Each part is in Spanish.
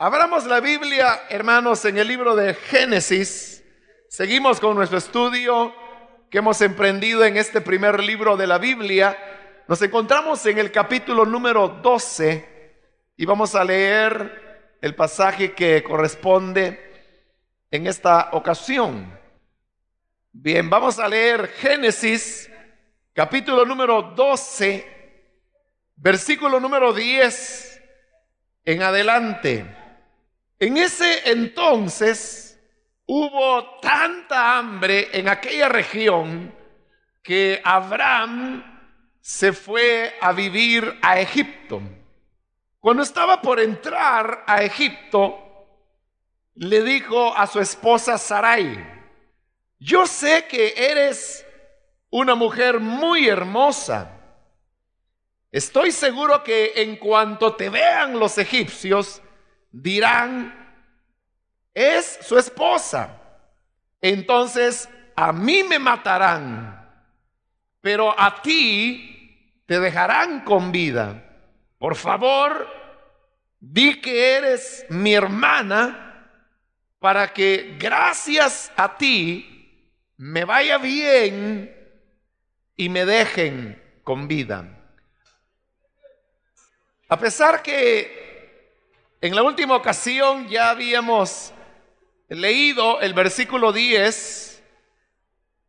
Abramos la Biblia, hermanos, en el libro de Génesis. Seguimos con nuestro estudio que hemos emprendido en este primer libro de la Biblia. Nos encontramos en el capítulo número 12 y vamos a leer el pasaje que corresponde en esta ocasión. Bien, vamos a leer Génesis capítulo número 12, versículo número 10 en adelante. En ese entonces hubo tanta hambre en aquella región que Abraham se fue a vivir a Egipto. Cuando estaba por entrar a Egipto, le dijo a su esposa Sarai, yo sé que eres una mujer muy hermosa. Estoy seguro que en cuanto te vean los egipcios, dirán, es su esposa. Entonces a mí me matarán, pero a ti te dejarán con vida. Por favor, di que eres mi hermana para que gracias a ti me vaya bien y me dejen con vida. A pesar que en la última ocasión ya habíamos leído el versículo 10.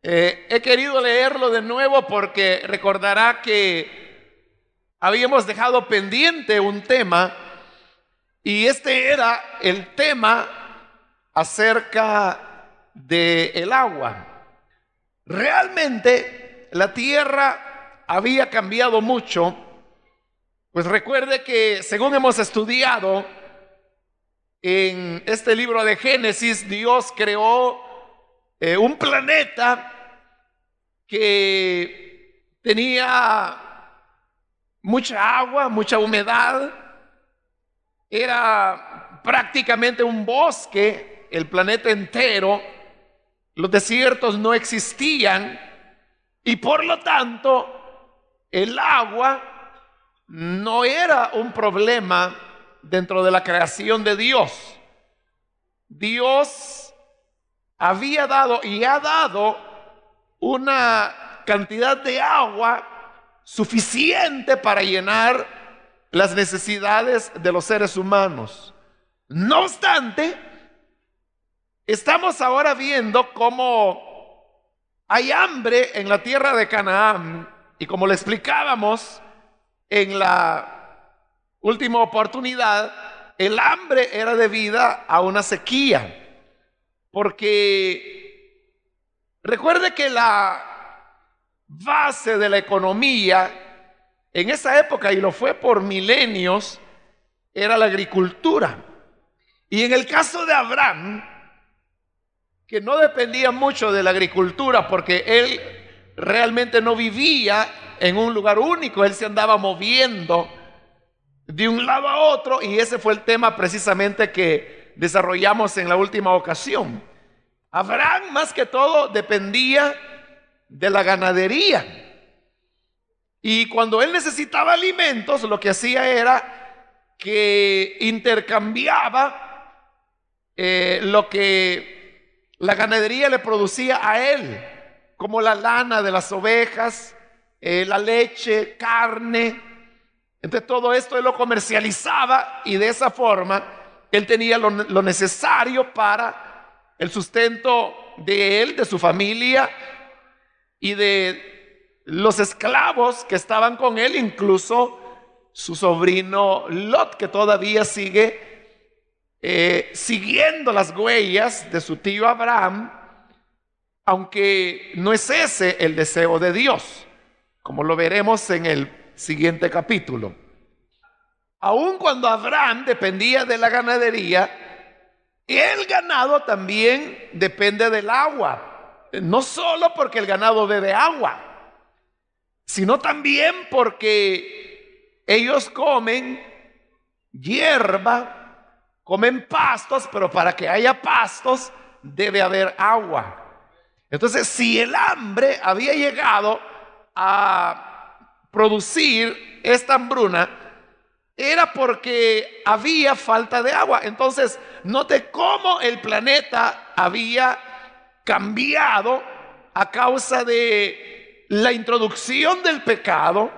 Eh, he querido leerlo de nuevo porque recordará que habíamos dejado pendiente un tema y este era el tema acerca del el agua. Realmente la tierra había cambiado mucho, pues recuerde que según hemos estudiado, en este libro de Génesis, Dios creó eh, un planeta que tenía mucha agua, mucha humedad, era prácticamente un bosque, el planeta entero, los desiertos no existían y por lo tanto el agua no era un problema dentro de la creación de Dios. Dios había dado y ha dado una cantidad de agua suficiente para llenar las necesidades de los seres humanos. No obstante, estamos ahora viendo cómo hay hambre en la tierra de Canaán y como le explicábamos en la última oportunidad, el hambre era debida a una sequía. Porque recuerde que la base de la economía en esa época, y lo fue por milenios, era la agricultura. Y en el caso de Abraham, que no dependía mucho de la agricultura porque él realmente no vivía en un lugar único, él se andaba moviendo de un lado a otro y ese fue el tema precisamente que desarrollamos en la última ocasión. Abraham más que todo dependía de la ganadería. Y cuando él necesitaba alimentos, lo que hacía era que intercambiaba eh, lo que la ganadería le producía a él, como la lana de las ovejas, eh, la leche, carne, entonces todo esto él lo comercializaba y de esa forma él tenía lo, necesario para el sustento de él, de su familia y de los esclavos que estaban con él, incluso su sobrino Lot, que todavía sigue eh, siguiendo las huellas de su tío Abraham, aunque no es ese el deseo de Dios, como lo veremos en el siguiente capítulo. Aun cuando Abraham dependía de la ganadería, el ganado también depende del agua. No solo porque el ganado bebe agua, sino también porque ellos comen hierba, comen pastos, pero para que haya pastos debe haber agua. Entonces, si el hambre había llegado a producir esta hambruna, era porque había falta de agua. Entonces, note cómo el planeta había cambiado a causa de la introducción del pecado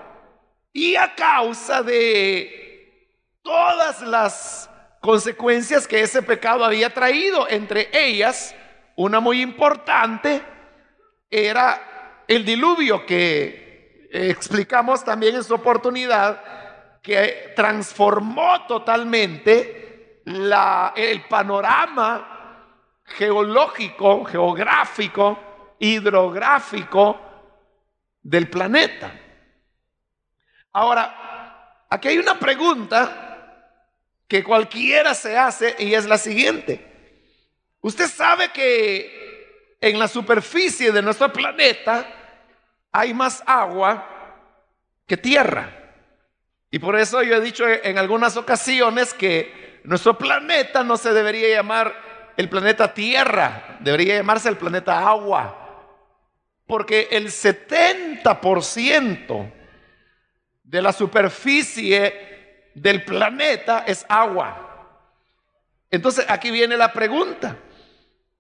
y a causa de todas las consecuencias que ese pecado había traído, entre ellas una muy importante era el diluvio que eh, explicamos también en su oportunidad que transformó totalmente el panorama geológico, geográfico, hidrográfico del planeta. Ahora, aquí hay una pregunta que cualquiera se hace y es la siguiente. Usted sabe que en la superficie de nuestro planeta hay más agua que tierra. Y por eso yo he dicho en algunas ocasiones que nuestro planeta no se debería llamar el planeta Tierra, debería llamarse el planeta Agua. Porque el 70% de la superficie del planeta es agua. Entonces aquí viene la pregunta.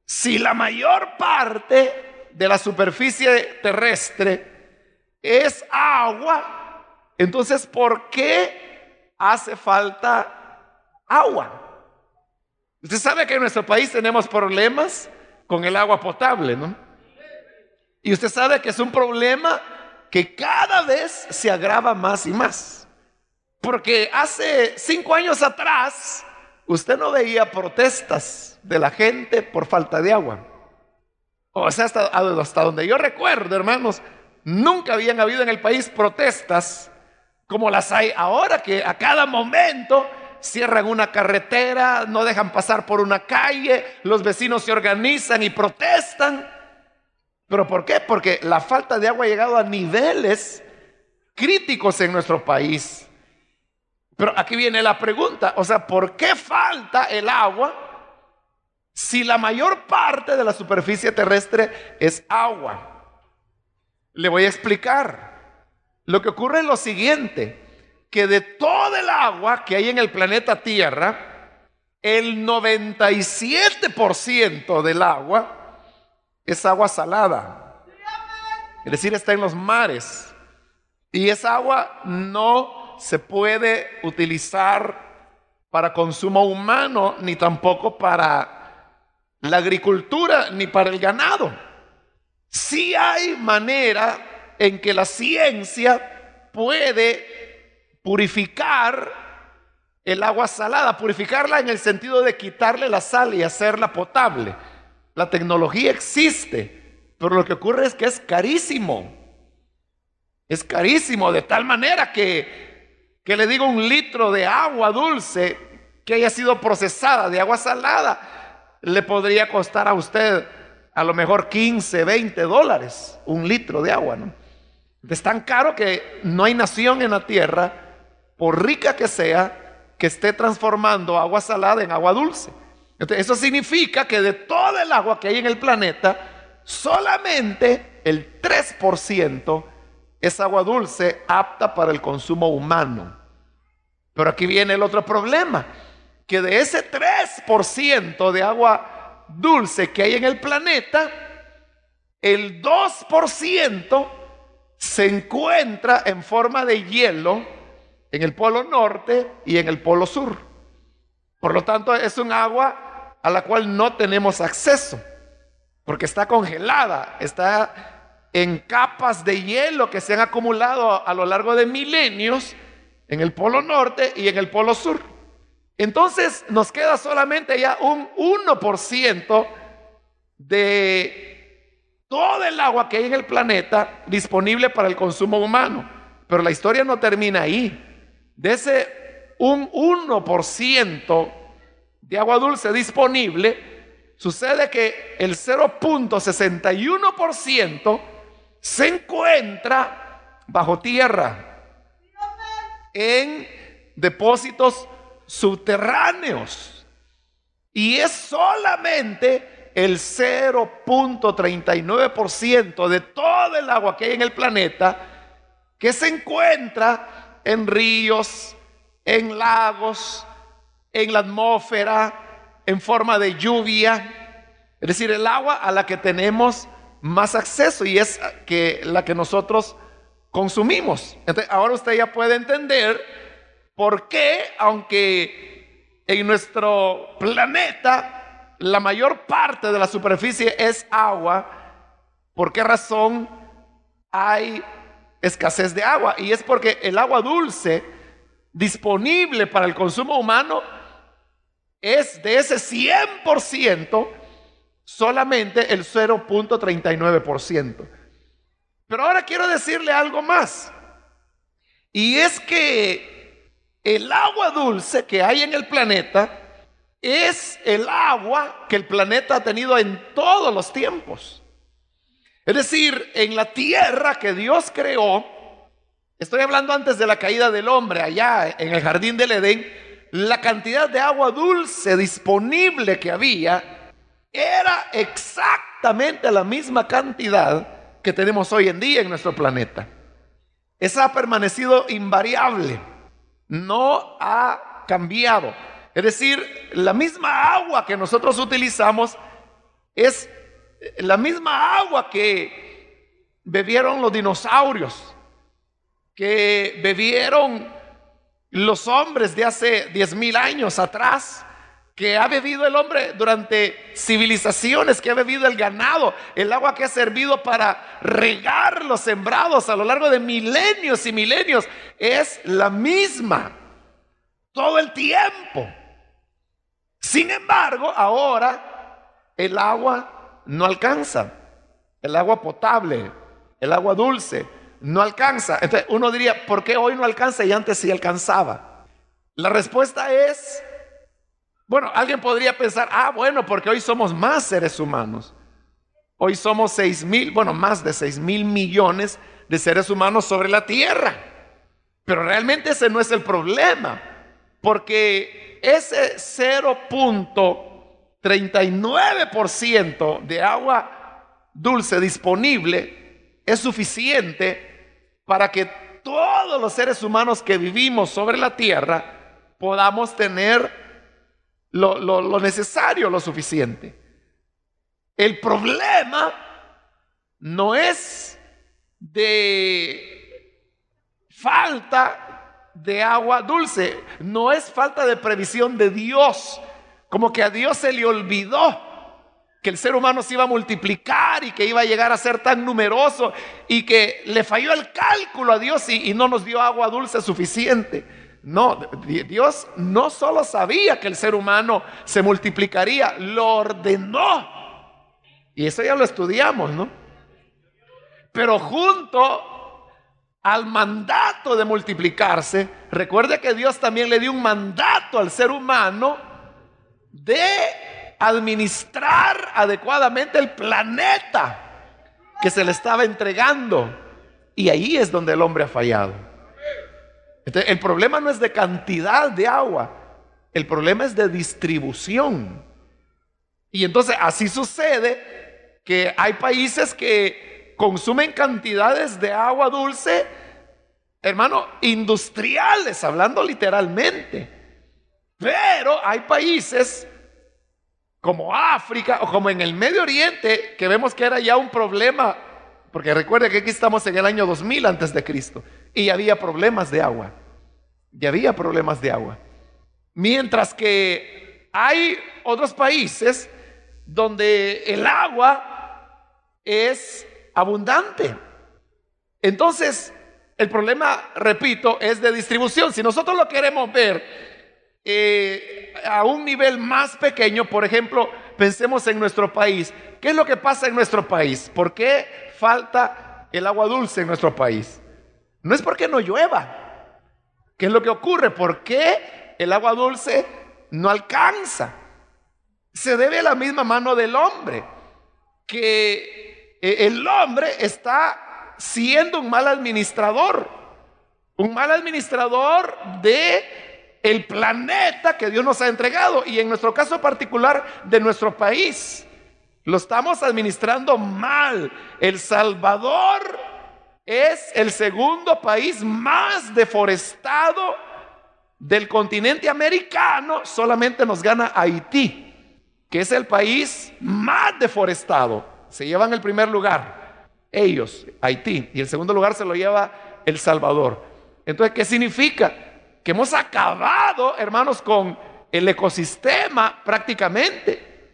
Si la mayor parte de la superficie terrestre es agua, entonces, ¿por qué hace falta agua? Usted sabe que en nuestro país tenemos problemas con el agua potable, ¿no? Y usted sabe que es un problema que cada vez se agrava más y más. Porque hace cinco años atrás usted no veía protestas de la gente por falta de agua. O sea, hasta, hasta donde yo recuerdo, hermanos, nunca habían habido en el país protestas como las hay ahora, que a cada momento cierran una carretera, no dejan pasar por una calle, los vecinos se organizan y protestan. ¿Pero por qué? Porque la falta de agua ha llegado a niveles críticos en nuestro país. Pero aquí viene la pregunta, o sea, ¿por qué falta el agua si la mayor parte de la superficie terrestre es agua? Le voy a explicar. Lo que ocurre es lo siguiente, que de toda el agua que hay en el planeta Tierra, el 97% del agua es agua salada. Es decir, está en los mares. Y esa agua no se puede utilizar para consumo humano, ni tampoco para la agricultura, ni para el ganado. Si hay manera en que la ciencia puede purificar el agua salada, purificarla en el sentido de quitarle la sal y hacerla potable. La tecnología existe, pero lo que ocurre es que es carísimo. Es carísimo, de tal manera que, que le digo un litro de agua dulce que haya sido procesada de agua salada, le podría costar a usted a lo mejor 15, 20 dólares un litro de agua, ¿no? Es tan caro que no hay nación en la tierra, por rica que sea, que esté transformando agua salada en agua dulce. Entonces, eso significa que de todo el agua que hay en el planeta, solamente el 3% es agua dulce apta para el consumo humano. Pero aquí viene el otro problema, que de ese 3% de agua dulce que hay en el planeta, el 2% se encuentra en forma de hielo en el polo norte y en el polo sur. Por lo tanto, es un agua a la cual no tenemos acceso, porque está congelada, está en capas de hielo que se han acumulado a lo largo de milenios en el polo norte y en el polo sur. Entonces nos queda solamente ya un 1% de toda el agua que hay en el planeta disponible para el consumo humano. Pero la historia no termina ahí. De ese 1% de agua dulce disponible, sucede que el 0.61% se encuentra bajo tierra, en depósitos subterráneos. Y es solamente el 0.39% de todo el agua que hay en el planeta que se encuentra en ríos, en lagos, en la atmósfera, en forma de lluvia. Es decir, el agua a la que tenemos más acceso y es que la que nosotros consumimos. ahora usted ya puede entender por qué, aunque en nuestro planeta la mayor parte de la superficie es agua, ¿por qué razón hay escasez de agua? Y es porque el agua dulce disponible para el consumo humano es de ese 100% solamente el 0.39%. Pero ahora quiero decirle algo más. Y es que el agua dulce que hay en el planeta es el agua que el planeta ha tenido en todos los tiempos. Es decir, en la tierra que Dios creó, estoy hablando antes de la caída del hombre, allá en el jardín del Edén, la cantidad de agua dulce disponible que había era exactamente la misma cantidad que tenemos hoy en día en nuestro planeta. Esa ha permanecido invariable, no ha cambiado. Es decir, la misma agua que nosotros utilizamos es la misma agua que bebieron los dinosaurios, que bebieron los hombres de hace 10 mil años atrás, que ha bebido el hombre durante civilizaciones, que ha bebido el ganado, el agua que ha servido para regar los sembrados a lo largo de milenios y milenios, es la misma todo el tiempo. Sin embargo, ahora el agua no alcanza. El agua potable, el agua dulce, no alcanza. Entonces uno diría, ¿por qué hoy no alcanza y antes sí alcanzaba? La respuesta es, bueno, alguien podría pensar, ah, bueno, porque hoy somos más seres humanos. Hoy somos seis mil, bueno, más de seis mil millones de seres humanos sobre la tierra. Pero realmente ese no es el problema, porque ese 0.39% de agua dulce disponible es suficiente para que todos los seres humanos que vivimos sobre la tierra podamos tener lo, lo necesario, lo suficiente. El problema no es de falta de agua dulce. No es falta de previsión de Dios. Como que a Dios se le olvidó que el ser humano se iba a multiplicar y que iba a llegar a ser tan numeroso y que le falló el cálculo a Dios y, no nos dio agua dulce suficiente. No, Dios no solo sabía que el ser humano se multiplicaría, lo ordenó. Y eso ya lo estudiamos, ¿no? Pero junto al mandato de multiplicarse, recuerde que Dios también le dio un mandato al ser humano de administrar adecuadamente el planeta que se le estaba entregando. Y ahí es donde el hombre ha fallado. el problema no es de cantidad de agua, el problema es de distribución. Y entonces así sucede que hay países que consumen cantidades de agua dulce, hermano, industriales, hablando literalmente. Pero hay países como África o como en el Medio Oriente que vemos que era ya un problema, porque recuerde que aquí estamos en el año 2000 antes de Cristo y había problemas de agua. Ya había problemas de agua. Mientras que hay otros países donde el agua es abundante. Entonces, el problema, repito, es de distribución. Si nosotros lo queremos ver eh, a un nivel más pequeño, por ejemplo, pensemos en nuestro país. ¿Qué es lo que pasa en nuestro país? ¿Por qué falta el agua dulce en nuestro país? No es porque no llueva. ¿Qué es lo que ocurre? ¿Por qué el agua dulce no alcanza? Se debe a la misma mano del hombre que eh, el hombre está siendo un mal administrador, un mal administrador de el planeta que Dios nos ha entregado y en nuestro caso particular de nuestro país. Lo estamos administrando mal. El Salvador es el segundo país más deforestado del continente americano. Solamente nos gana Haití, que es el país más deforestado se llevan el primer lugar, ellos, Haití, y el segundo lugar se lo lleva El Salvador. Entonces, ¿qué significa? Que hemos acabado, hermanos, con el ecosistema prácticamente.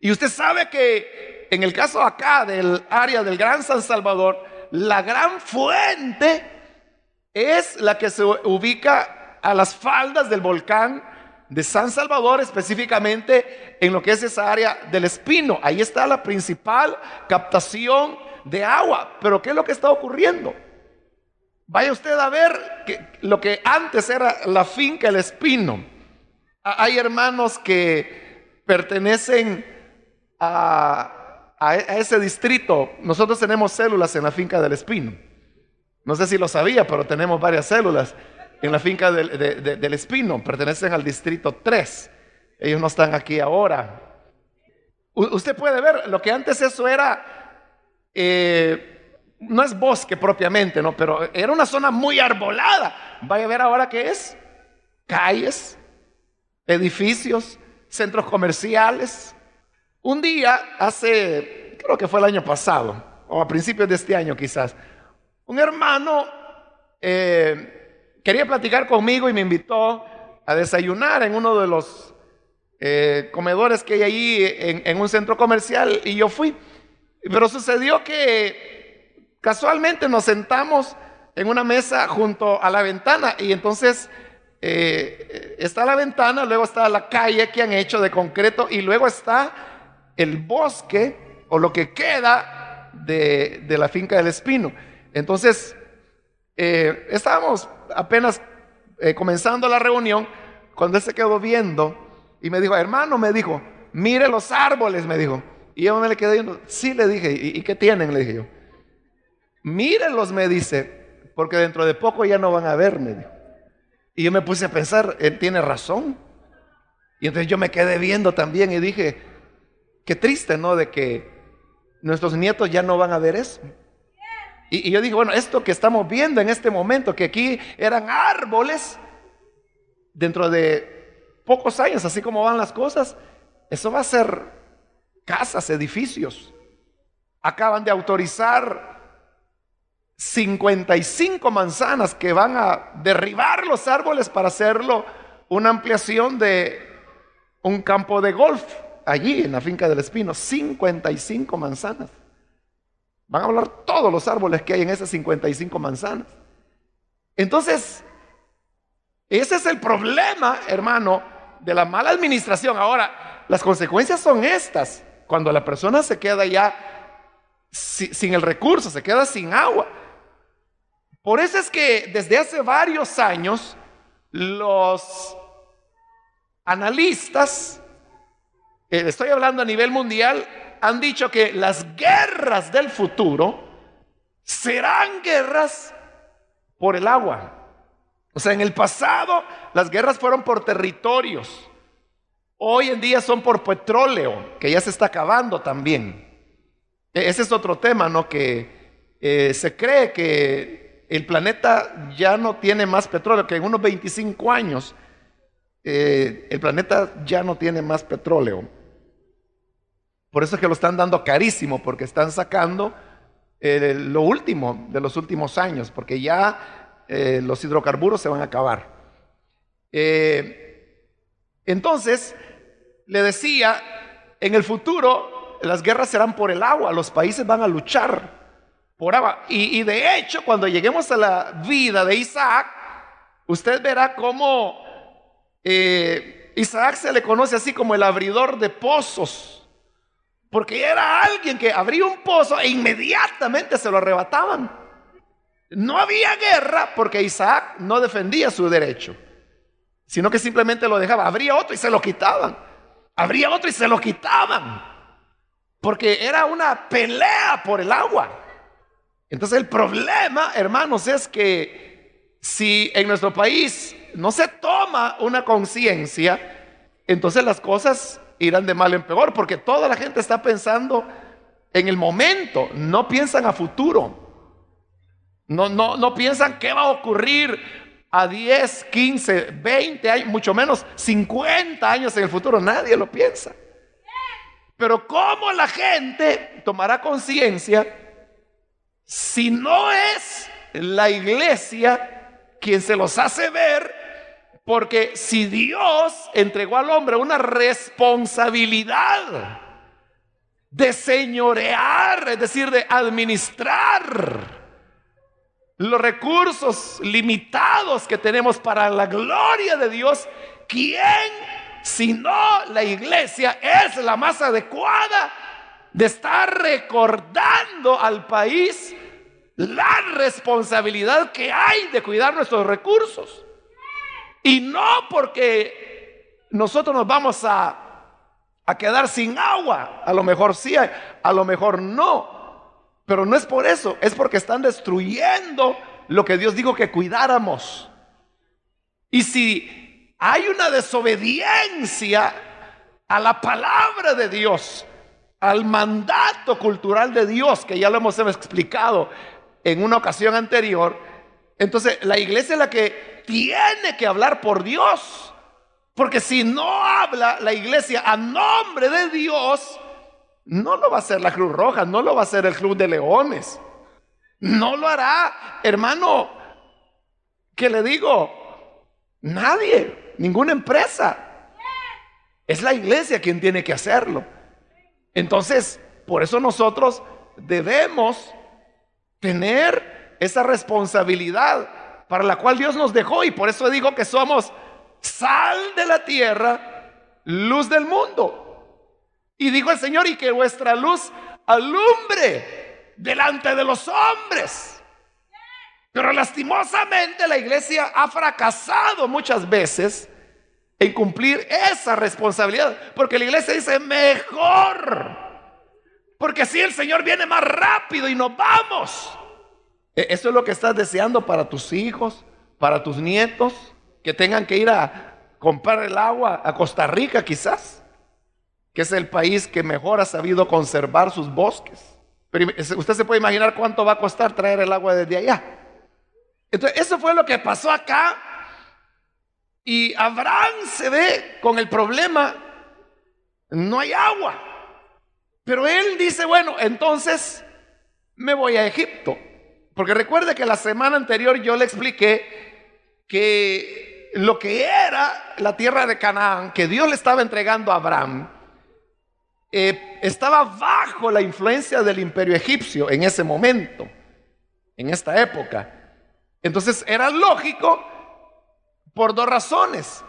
Y usted sabe que en el caso acá del área del Gran San Salvador, la gran fuente es la que se ubica a las faldas del volcán de San Salvador, específicamente en lo que es esa área del espino. Ahí está la principal captación de agua. Pero ¿qué es lo que está ocurriendo? Vaya usted a ver lo que antes era la finca del Espino. Hay hermanos que pertenecen a, e, a ese distrito. Nosotros tenemos células en la finca del Espino. No sé si lo sabía, pero tenemos varias células en la finca del, Espino, pertenecen al distrito 3. Ellos no están aquí ahora. usted puede ver, lo que antes eso era, eh, no es bosque propiamente, ¿no? pero era una zona muy arbolada. Vaya a ver ahora qué es. Calles, edificios, centros comerciales. Un día, hace, creo que fue el año pasado, o a principios de este año quizás, un hermano eh, quería platicar conmigo y me invitó a desayunar en uno de los eh, comedores que hay ahí en, un centro comercial y yo fui. Pero sucedió que casualmente nos sentamos en una mesa junto a la ventana y entonces eh, está la ventana, luego está la calle que han hecho de concreto y luego está el bosque o lo que queda de, de la finca del espino. Entonces eh, estábamos apenas eh, comenzando la reunión cuando él se quedó viendo y me dijo, hermano, me dijo, mire los árboles, me dijo. Y yo me le quedé viendo, sí, le dije, ¿y, que qué tienen? Le dije yo. Mírenlos, me dice, porque dentro de poco ya no van a ver, me dijo. Y yo me puse a pensar, él eh, tiene razón. Y entonces yo me quedé viendo también y dije, qué triste, ¿no? De que nuestros nietos ya no van a ver eso. Y, yo dije, bueno, esto que estamos viendo en este momento, que aquí eran árboles, dentro de pocos años, así como van las cosas, eso va a ser casas, edificios. Acaban de autorizar 55 manzanas que van a derribar los árboles para hacerlo una ampliación de un campo de golf allí en la finca del Espino, 55 manzanas. Van a hablar todos los árboles que hay en esas 55 manzanas. Entonces, ese es el problema, hermano, de la mala administración. Ahora, las consecuencias son estas. Cuando la persona se queda ya sin, el recurso, se queda sin agua. Por eso es que desde hace varios años los analistas, eh, estoy hablando a nivel mundial, han dicho que las guerras del futuro serán guerras por el agua. O sea, en el pasado las guerras fueron por territorios. Hoy en día son por petróleo, que ya se está acabando también. E, ese es otro tema, ¿no? Que eh, se cree que el planeta ya no tiene más petróleo, que en unos 25 años eh, el planeta ya no tiene más petróleo. Por eso es que lo están dando carísimo, porque están sacando lo último de los últimos años, porque ya eh, los hidrocarburos se van a acabar. Eh, entonces, le decía, en el futuro las guerras serán por el agua, los países van a luchar por agua. Y, y de hecho, cuando lleguemos a la vida de Isaac, usted verá cómo eh, Isaac se le conoce así como el abridor de pozos. Porque era alguien que abría un pozo e inmediatamente se lo arrebataban. No había guerra porque Isaac no defendía su derecho, sino que simplemente lo dejaba. Abría otro y se lo quitaban. Abría otro y se lo quitaban. Porque era una pelea por el agua. Entonces el problema, hermanos, es que si en nuestro país no se toma una conciencia, entonces las cosas irán de mal en peor, porque toda la gente está pensando en el momento, no piensan a futuro. No, no, piensan qué va a ocurrir a 10, 15, 20 años, mucho menos 50 años en el futuro. Nadie lo piensa. Pero ¿cómo la gente tomará conciencia si no es la iglesia quien se los hace ver porque si Dios entregó al hombre una responsabilidad de señorear, es decir, de administrar los recursos limitados que tenemos para la gloria de Dios, ¿quién no la iglesia es la más adecuada de estar recordando al país la responsabilidad que hay de cuidar nuestros recursos? Y no porque nosotros nos vamos a, a quedar sin agua. A lo mejor sí, a lo mejor no. Pero no es por eso, es porque están destruyendo lo que Dios dijo que cuidáramos. Y si hay una desobediencia a la palabra de Dios, al mandato cultural de Dios, que ya lo hemos explicado en una ocasión anterior, entonces la iglesia es la que tiene que hablar por Dios. Porque si no habla la iglesia a nombre de Dios, no lo va a hacer la Cruz Roja, no lo va a hacer el Club de Leones. No lo hará, hermano, que le digo, nadie, ninguna empresa. Es la iglesia quien tiene que hacerlo. Entonces, por eso nosotros debemos tener esa responsabilidad para la cual Dios nos dejó y por eso digo que somos sal de la tierra, luz del mundo. Y dijo el Señor, y que vuestra luz alumbre delante de los hombres. Pero lastimosamente la iglesia ha fracasado muchas veces en cumplir esa responsabilidad, porque la iglesia dice, mejor, porque si el Señor viene más rápido y nos vamos. E-, eso es lo que estás deseando para tus hijos, para tus nietos, que tengan que ir a comprar el agua a Costa Rica quizás, que es el país que mejor ha sabido conservar sus bosques. Pero usted se puede imaginar cuánto va a costar traer el agua desde allá. Entonces, eso fue lo que pasó acá. Y Abraham se ve con el problema, no hay agua. Pero él dice, bueno, entonces me voy a Egipto. Porque recuerde que la semana anterior yo le expliqué que lo que era la tierra de Canaán, que Dios le estaba entregando a Abraham, eh, estaba bajo la influencia del imperio egipcio en ese momento, en esta época. Entonces era lógico por dos razones.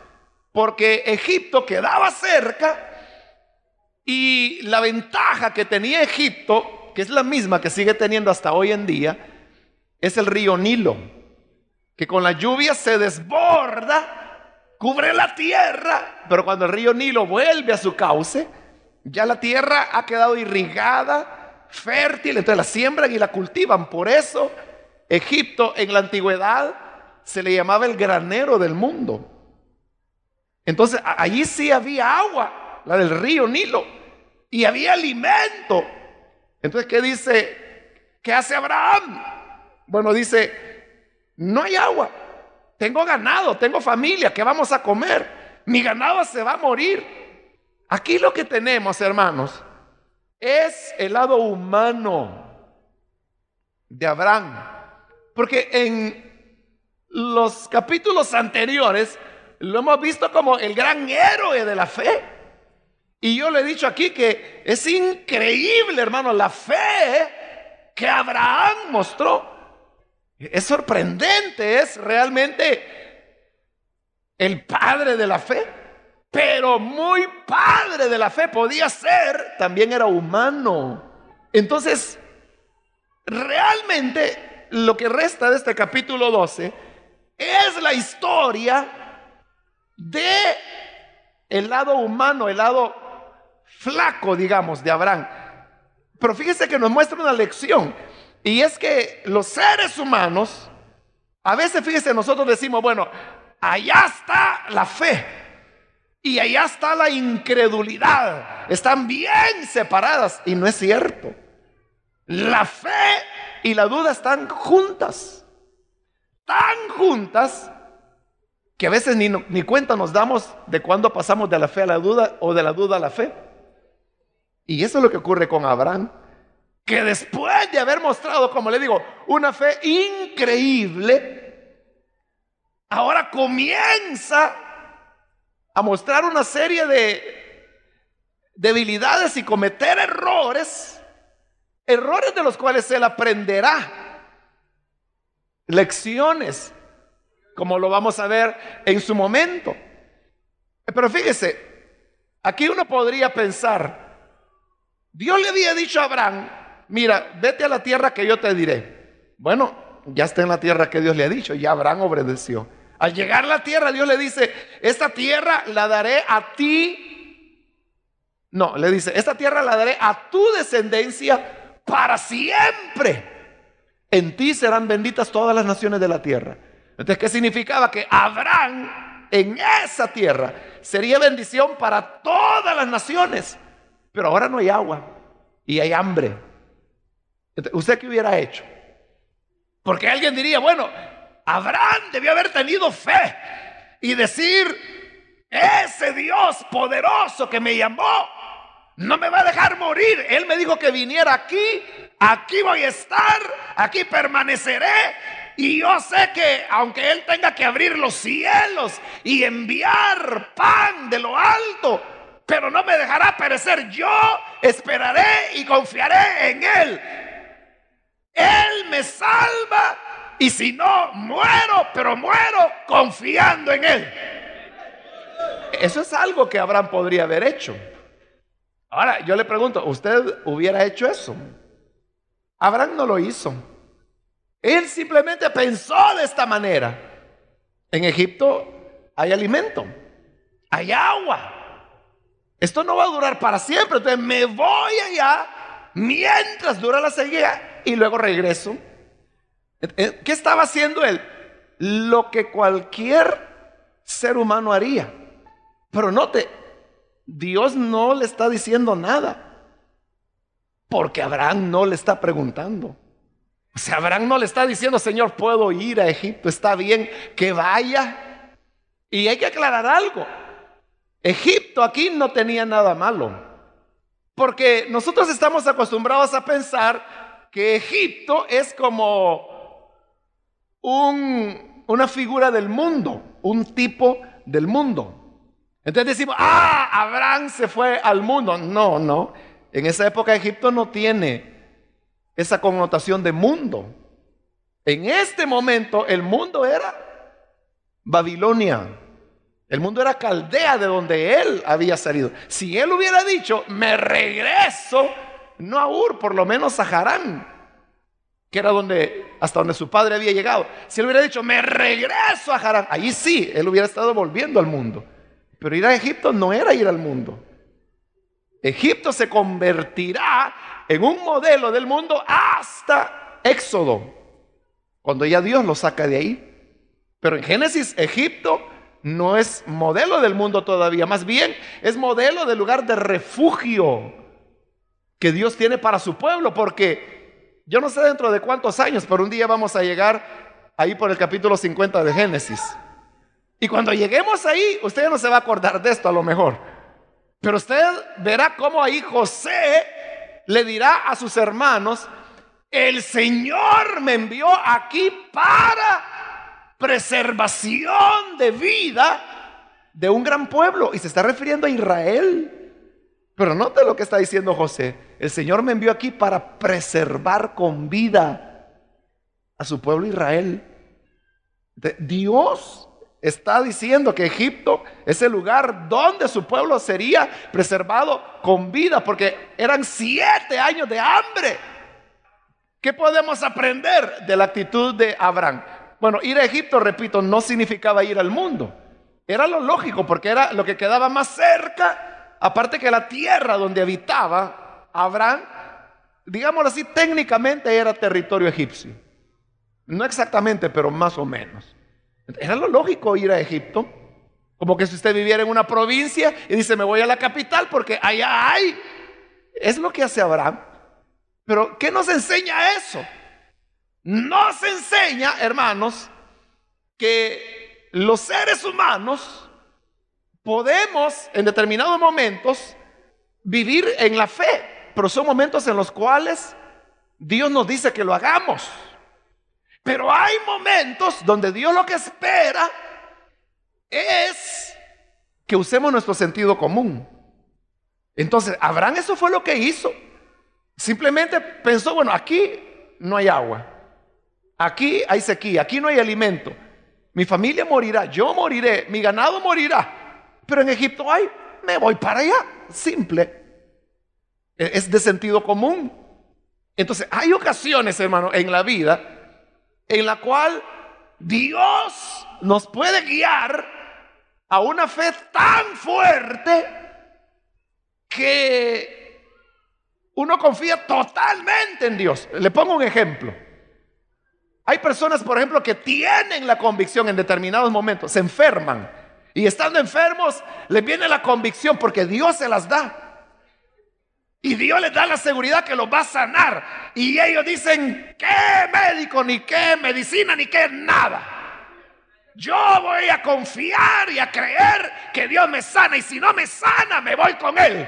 Porque Egipto quedaba cerca y la ventaja que tenía Egipto, que es la misma que sigue teniendo hasta hoy en día, es el río Nilo, que con la lluvia se desborda, cubre la tierra, pero cuando el río Nilo vuelve a su cauce, ya la tierra ha quedado irrigada, fértil, entonces la siembran y la cultivan. Por eso Egipto en la antigüedad se le llamaba el granero del mundo. Entonces allí sí había agua, la del río Nilo, y había alimento. Entonces, ¿qué dice? ¿Qué hace Abraham? Bueno, dice, no hay agua, tengo ganado, tengo familia, ¿qué vamos a comer? Mi ganado se va a morir. Aquí lo que tenemos, hermanos, es el lado humano de Abraham. Porque en los capítulos anteriores lo hemos visto como el gran héroe de la fe. Y yo le he dicho aquí que es increíble, hermano, la fe que Abraham mostró. Es sorprendente, es realmente el padre de la fe, pero muy padre de la fe podía ser, también era humano. Entonces, realmente lo que resta de este capítulo 12 es la historia de el lado humano, el lado flaco, digamos, de Abraham. Pero fíjese que nos muestra una lección. Y es que los seres humanos, a veces fíjense, nosotros decimos, bueno, allá está la fe y allá está la incredulidad. Están bien separadas y no es cierto. La fe y la duda están juntas. Tan juntas que a veces ni, ni cuenta nos damos de cuándo pasamos de la fe a la duda o de la duda a la fe. Y eso es lo que ocurre con Abraham que después de haber mostrado, como le digo, una fe increíble, ahora comienza a mostrar una serie de debilidades y cometer errores, errores de los cuales él aprenderá, lecciones, como lo vamos a ver en su momento. Pero fíjese, aquí uno podría pensar, Dios le había dicho a Abraham, mira, vete a la tierra que yo te diré. Bueno, ya está en la tierra que Dios le ha dicho, Y Abraham obedeció. Al llegar a la tierra, Dios le dice, esta tierra la daré a ti. No, le dice, esta tierra la daré a tu descendencia para siempre. En ti serán benditas todas las naciones de la tierra. Entonces, ¿qué significaba? Que Abraham en esa tierra sería bendición para todas las naciones. Pero ahora no hay agua y hay hambre. ¿Usted qué hubiera hecho? Porque alguien diría, bueno, Abraham debió haber tenido fe y decir, ese Dios poderoso que me llamó, no me va a dejar morir. Él me dijo que viniera aquí, aquí voy a estar, aquí permaneceré. Y yo sé que aunque Él tenga que abrir los cielos y enviar pan de lo alto, pero no me dejará perecer. Yo esperaré y confiaré en Él. Él me salva y si no, muero, pero muero confiando en Él. Eso es algo que Abraham podría haber hecho. Ahora, yo le pregunto, ¿usted hubiera hecho eso? Abraham no lo hizo. Él simplemente pensó de esta manera. En Egipto hay alimento, hay agua. Esto no va a durar para siempre. Entonces me voy allá mientras dura la sequía y luego regreso. Eh, eh, ¿Qué estaba haciendo él? Lo que cualquier ser humano haría. Pero note, Dios no le está diciendo nada. Porque Abraham no le está preguntando. O sea, Abraham no le está diciendo, Señor, puedo ir a Egipto, está bien, que vaya. Y hay que aclarar algo. Egipto aquí no tenía nada malo. Porque nosotros estamos acostumbrados a pensar que Egipto es como una figura del mundo, un tipo del mundo. Entonces decimos, ah, Abraham se fue al mundo. No, no. En esa época Egipto no tiene esa connotación de mundo. En este momento el mundo era Babilonia. El mundo era Caldea de donde él había salido. Si él hubiera dicho, me regreso no a Ur, por lo menos a Harán, que era donde, hasta donde su padre había llegado. Si él hubiera dicho, me regreso a Harán, ahí sí, él hubiera estado volviendo al mundo. Pero ir a Egipto no era ir al mundo. Egipto se convertirá en un modelo del mundo hasta Éxodo, cuando ya Dios lo saca de ahí. Pero en Génesis, Egipto no es modelo del mundo todavía, más bien es modelo de lugar de refugio que Dios tiene para su pueblo, porque yo no sé dentro de cuántos años, pero un día vamos a llegar ahí por el capítulo 50 de Génesis. Y cuando lleguemos ahí, usted no se va a acordar de esto a lo mejor, pero usted verá cómo ahí José le dirá a sus hermanos, el Señor me envió aquí para preservación de vida de un gran pueblo. Y se está refiriendo a Israel. Pero note lo que está diciendo José. El Señor me envió aquí para preservar con vida a su pueblo Israel. Dios está diciendo que Egipto es el lugar donde su pueblo sería preservado con vida, porque eran siete años de hambre. ¿Qué podemos aprender de la actitud de Abraham? Bueno, ir a Egipto, repito, no significaba ir al mundo. Era lo lógico, porque era lo que quedaba más cerca Aparte que la tierra donde habitaba Abraham, digámoslo así, técnicamente era territorio egipcio. No exactamente, pero más o menos. Era lo lógico ir a Egipto. Como que si usted viviera en una provincia y dice, me voy a la capital porque allá hay. Es lo que hace Abraham. Pero, ¿qué nos enseña eso? Nos enseña, hermanos, que los seres humanos Podemos en determinados momentos vivir en la fe, pero son momentos en los cuales Dios nos dice que lo hagamos. Pero hay momentos donde Dios lo que espera es que usemos nuestro sentido común. Entonces, Abraham eso fue lo que hizo. Simplemente pensó, bueno, aquí no hay agua. Aquí hay sequía, aquí no hay alimento. Mi familia morirá, yo moriré, mi ganado morirá pero en Egipto hay, me voy para allá. Simple. E-, es de sentido común. Entonces, hay ocasiones, hermano, en la vida en la cual Dios nos puede guiar a una fe tan fuerte que uno confía totalmente en Dios. Le pongo un ejemplo. Hay personas, por ejemplo, que tienen la convicción en determinados momentos, se enferman y estando enfermos, les viene la convicción porque Dios se las da. Y Dios les da la seguridad que los va a sanar. Y ellos dicen, ¿qué médico, ni qué medicina, ni qué nada? Yo voy a confiar y a creer que Dios me sana. Y si no me sana, me voy con Él.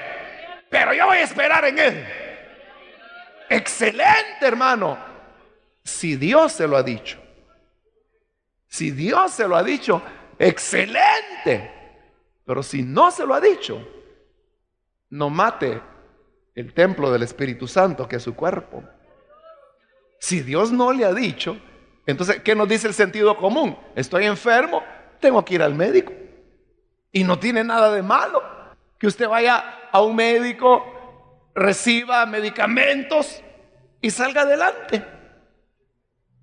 Pero yo voy a esperar en Él. Excelente, hermano. Si Dios se lo ha dicho. Si Dios se lo ha dicho, excelente. Pero si no se lo ha dicho, no mate el templo del Espíritu Santo, que es su cuerpo. Si Dios no le ha dicho, entonces, ¿qué nos dice el sentido común? Estoy enfermo, tengo que ir al médico. Y no tiene nada de malo que usted vaya a un médico, reciba medicamentos y salga adelante.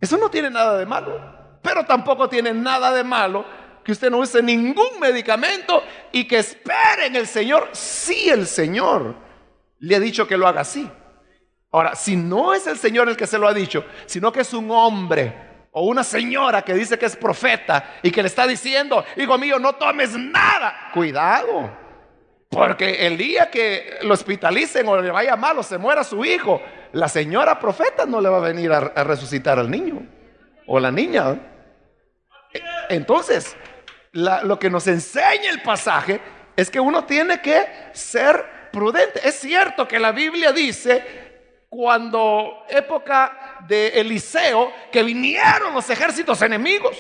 Eso no tiene nada de malo, pero tampoco tiene nada de malo que usted no use ningún medicamento y que espere en el Señor si el Señor le ha dicho que lo haga así. Ahora, si no es el Señor el que se lo ha dicho, sino que es un hombre o una señora que dice que es profeta y que le está diciendo, hijo mío, no tomes nada, cuidado. Porque el día que lo hospitalicen o le vaya mal o se muera su hijo, la señora profeta no le va a venir a, a resucitar al niño o la niña. Entonces, lo que nos enseña el pasaje es que uno tiene que ser prudente. Es cierto que la Biblia dice, cuando época de Eliseo, que vinieron los ejércitos enemigos,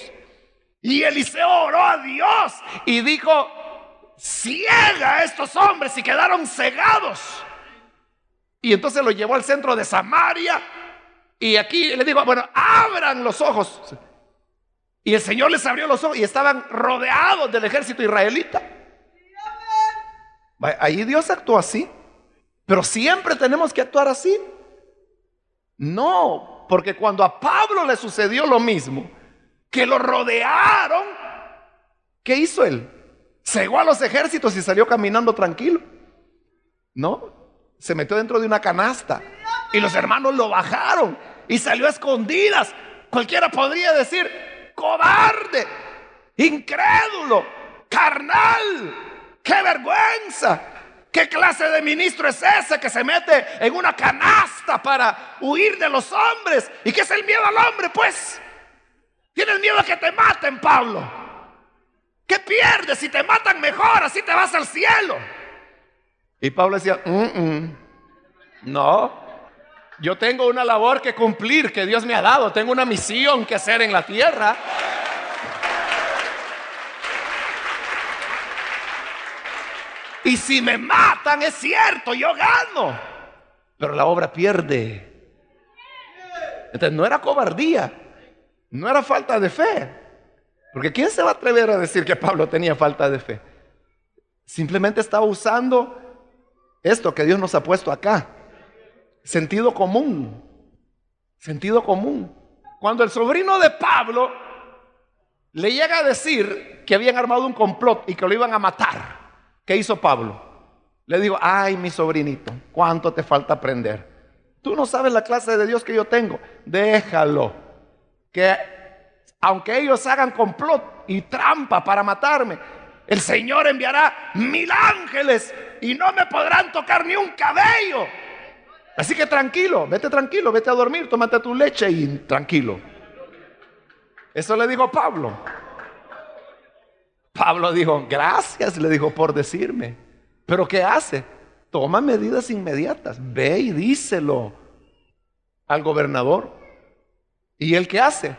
y Eliseo oró a Dios y dijo, ciega a estos hombres y quedaron cegados. Y entonces lo llevó al centro de Samaria. Y aquí le digo, bueno, abran los ojos. Y el Señor les abrió los ojos y estaban rodeados del ejército israelita. Ahí Dios actuó así. Pero siempre tenemos que actuar así. No, porque cuando a Pablo le sucedió lo mismo, que lo rodearon, ¿qué hizo él? Cegó a los ejércitos y salió caminando tranquilo. ¿No? Se metió dentro de una canasta y los hermanos lo bajaron y salió a escondidas. Cualquiera podría decir, cobarde, incrédulo, carnal. ¡Qué vergüenza! ¿Qué clase de ministro es ese que se mete en una canasta para huir de los hombres? ¿Y qué es el miedo al hombre, pues? Tienes miedo a que te maten, Pablo. ¿Qué pierdes? Si te matan mejor, así te vas al cielo. Y Pablo decía, mm, mm, no, yo tengo una labor que cumplir que Dios me ha dado. Tengo una misión que hacer en la tierra. Y si me matan, es cierto, yo gano. Pero la obra pierde. Entonces no era cobardía, no era falta de fe. Porque ¿quién se va a atrever a decir que Pablo tenía falta de fe? Simplemente estaba usando esto que Dios nos ha puesto acá Sentido común. Sentido común. Cuando el sobrino de Pablo le llega a decir que habían armado un complot y que lo iban a matar, ¿qué hizo Pablo? Le digo, ay, mi sobrinito, ¿cuánto te falta aprender? Tú no sabes la clase de Dios que yo tengo. Déjalo. Que aunque ellos hagan complot y trampa para matarme, el Señor enviará mil ángeles y no me podrán tocar ni un cabello. Así que tranquilo, vete tranquilo, vete a dormir, tómate tu leche y tranquilo. Eso le dijo Pablo. Pablo dijo, gracias, le dijo por decirme. Pero ¿qué hace? Toma medidas inmediatas, ve y díselo al gobernador. ¿Y él qué hace?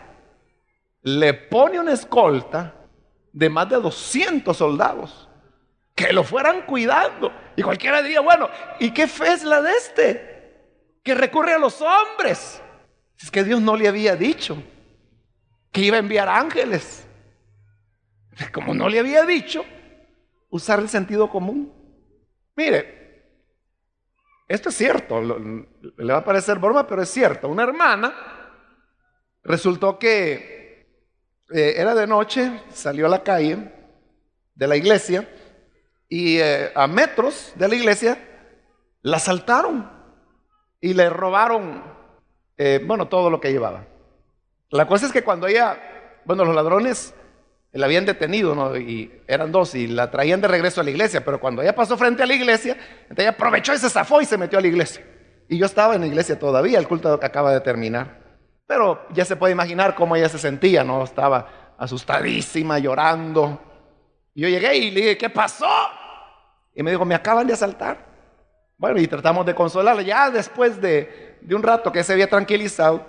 Le pone una escolta de más de 200 soldados que lo fueran cuidando. Y cualquiera diría, bueno, ¿y qué fe es la de este? que recurre a los hombres. Es que Dios no le había dicho que iba a enviar ángeles. Como no le había dicho, usar el sentido común. Mire, esto es cierto, le va a parecer broma, pero es cierto. Una hermana resultó que eh, era de noche, salió a la calle de la iglesia y eh, a metros de la iglesia la asaltaron y le robaron, eh, bueno, todo lo que llevaba. La cosa es que cuando ella, bueno, los ladrones la habían detenido, ¿no? Y eran dos y la traían de regreso a la iglesia, pero cuando ella pasó frente a la iglesia, ella aprovechó y se zafó y se metió a la iglesia. Y yo estaba en la iglesia todavía, el culto que acaba de terminar. Pero ya se puede imaginar cómo ella se sentía, ¿no? Estaba asustadísima, llorando. Y yo llegué y le dije, ¿qué pasó? Y me dijo, me acaban de asaltar. Bueno, y tratamos de consolarle. Ya después de, de un rato que se había tranquilizado,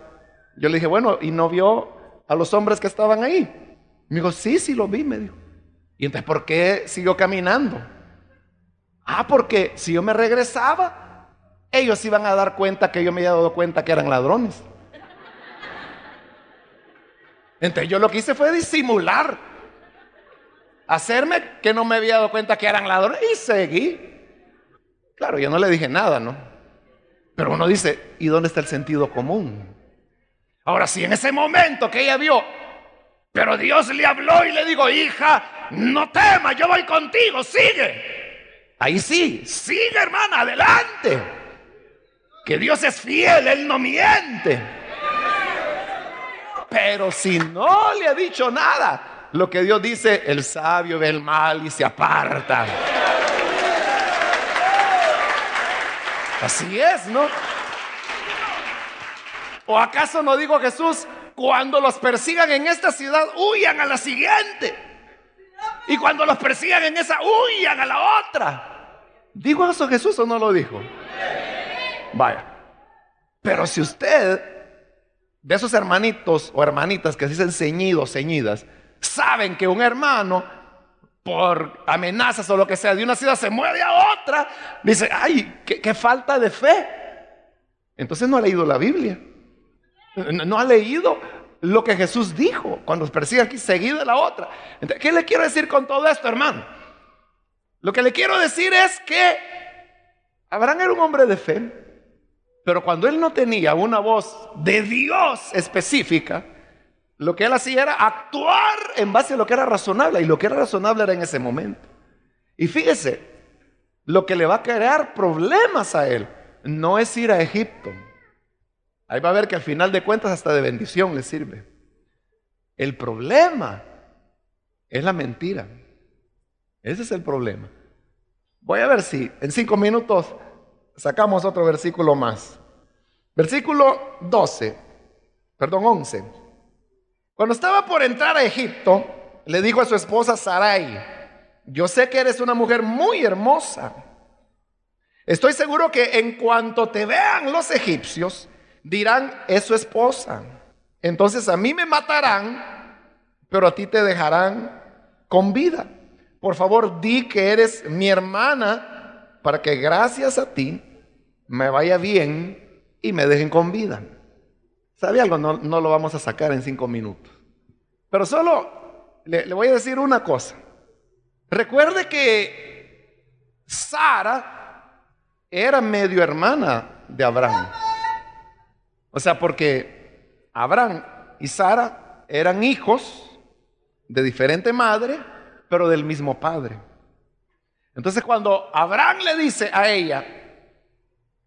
yo le dije, bueno, ¿y no vio a los hombres que estaban ahí? Me dijo, sí, sí, lo vi, me dijo. ¿Y entonces por qué siguió caminando? Ah, porque si yo me regresaba, ellos iban a dar cuenta que yo me había dado cuenta que eran ladrones. Entonces yo lo que hice fue disimular, hacerme que no me había dado cuenta que eran ladrones y seguí. Claro, yo no le dije nada, ¿no? Pero uno dice, ¿y dónde está el sentido común? Ahora sí, en ese momento que ella vio, pero Dios le habló y le dijo, hija, no temas, yo voy contigo, sigue. Ahí sí, sigue hermana, adelante. Que Dios es fiel, Él no miente. Pero si no le ha dicho nada, lo que Dios dice, el sabio ve el mal y se aparta. Así es, ¿no? ¿O acaso no digo Jesús, cuando los persigan en esta ciudad, huyan a la siguiente? Y cuando los persigan en esa, huyan a la otra. ¿Digo eso Jesús o no lo dijo? Vaya. Pero si usted, de esos hermanitos o hermanitas que se dicen ceñidos, ceñidas, saben que un hermano por amenazas o lo que sea de una ciudad se mueve a otra, dice, ay, qué, falta de fe. Entonces no ha leído la Biblia. No, ha leído lo que Jesús dijo cuando persigue aquí seguida la otra. Entonces, ¿Qué le quiero decir con todo esto, hermano? Lo que le quiero decir es que Abraham era un hombre de fe, pero cuando él no tenía una voz de Dios específica, lo que él hacía era actuar en base a lo que era razonable. Y lo que era razonable era en ese momento. Y fíjese, lo que le va a crear problemas a él no es ir a Egipto. Ahí va a ver que al final de cuentas hasta de bendición le sirve. El problema es la mentira. Ese es el problema. Voy a ver si en cinco minutos sacamos otro versículo más. Versículo 12, perdón, 11. Cuando estaba por entrar a Egipto, le dijo a su esposa Sarai, yo sé que eres una mujer muy hermosa. Estoy seguro que en cuanto te vean los egipcios, dirán, es su esposa. Entonces a mí me matarán, pero a ti te dejarán con vida. Por favor, di que eres mi hermana para que gracias a ti me vaya bien y me dejen con vida. Sabía algo? No, lo vamos a sacar en cinco minutos. Pero solo le, le voy a decir una cosa. Recuerde que Sara era medio hermana de Abraham. O sea, porque Abraham y Sara eran hijos de diferente madre, pero del mismo padre. Entonces cuando Abraham le dice a ella,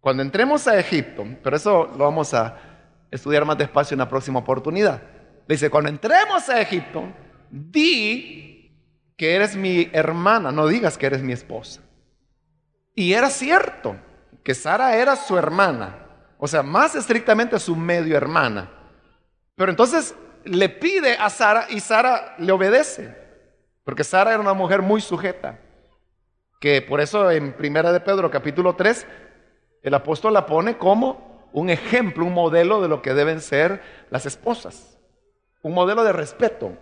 cuando entremos a Egipto, pero eso lo vamos a estudiar más despacio en la próxima oportunidad. Le dice, cuando entremos a Egipto, di que eres mi hermana, no digas que eres mi esposa. Y era cierto que Sara era su hermana, o sea, más estrictamente su medio hermana. Pero entonces le pide a Sara y Sara le obedece, porque Sara era una mujer muy sujeta, que por eso en Primera de Pedro capítulo 3 el apóstol la pone como un ejemplo, un modelo de lo que deben ser las esposas, un modelo de respeto.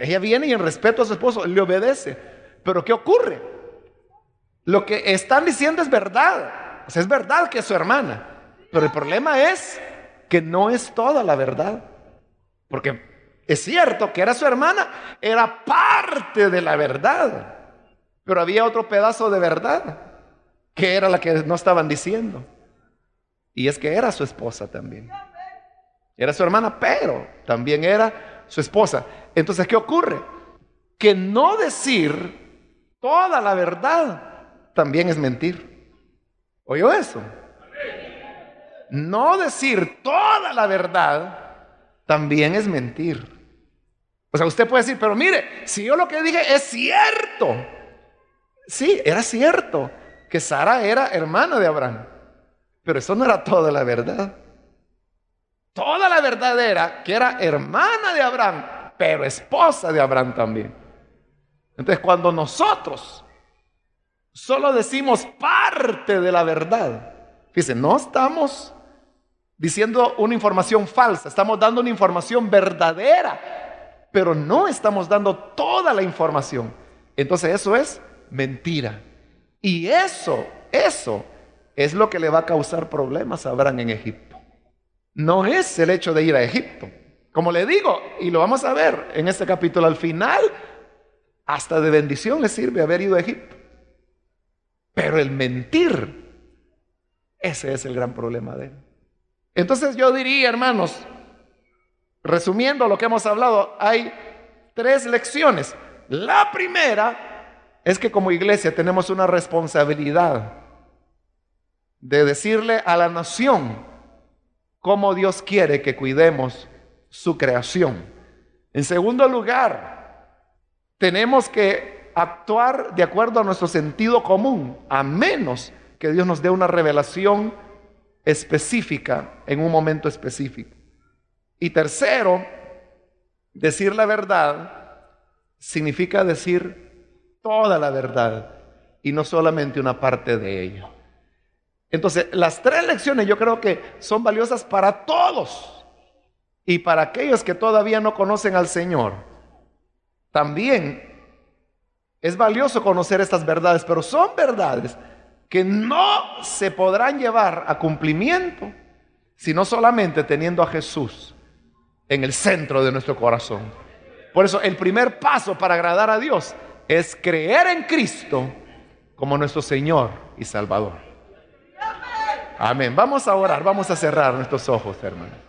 ella viene y en respeto a su esposo le obedece. Pero ¿qué ocurre? Lo que están diciendo es verdad. O sea, es verdad que es su hermana. Pero el problema es que no es toda la verdad. Porque es cierto que era su hermana, era parte de la verdad. Pero había otro pedazo de verdad que era la que no estaban diciendo. Y es que era su esposa también. Era su hermana, pero también era su esposa. Entonces, ¿qué ocurre? Que no decir toda la verdad también es mentir. ¿Oyó eso? No decir toda la verdad también es mentir. O sea, usted puede decir, pero mire, si yo lo que dije es cierto. Sí, era cierto que Sara era hermana de Abraham. Pero eso no era toda la verdad. Toda la verdad era que era hermana de Abraham, pero esposa de Abraham también. Entonces cuando nosotros solo decimos parte de la verdad, fíjense, no estamos diciendo una información falsa, estamos dando una información verdadera, pero no estamos dando toda la información. Entonces eso es mentira. Y eso, eso es lo que le va a causar problemas a Abraham en Egipto. No es el hecho de ir a Egipto. Como le digo, y lo vamos a ver en este capítulo al final, hasta de bendición le sirve haber ido a Egipto. Pero el mentir, ese es el gran problema de él. Entonces yo diría, hermanos, resumiendo lo que hemos hablado, hay tres lecciones. La primera es que como iglesia tenemos una responsabilidad de decirle a la nación cómo Dios quiere que cuidemos su creación. En segundo lugar, tenemos que actuar de acuerdo a nuestro sentido común, a menos que Dios nos dé una revelación específica en un momento específico. Y tercero, decir la verdad significa decir toda la verdad y no solamente una parte de ella. Entonces, las tres lecciones yo creo que son valiosas para todos y para aquellos que todavía no conocen al Señor. También es valioso conocer estas verdades, pero son verdades que no se podrán llevar a cumplimiento, sino solamente teniendo a Jesús en el centro de nuestro corazón. Por eso el primer paso para agradar a Dios es creer en Cristo como nuestro Señor y Salvador. Amén. Vamos a orar, vamos a cerrar nuestros ojos, hermanos.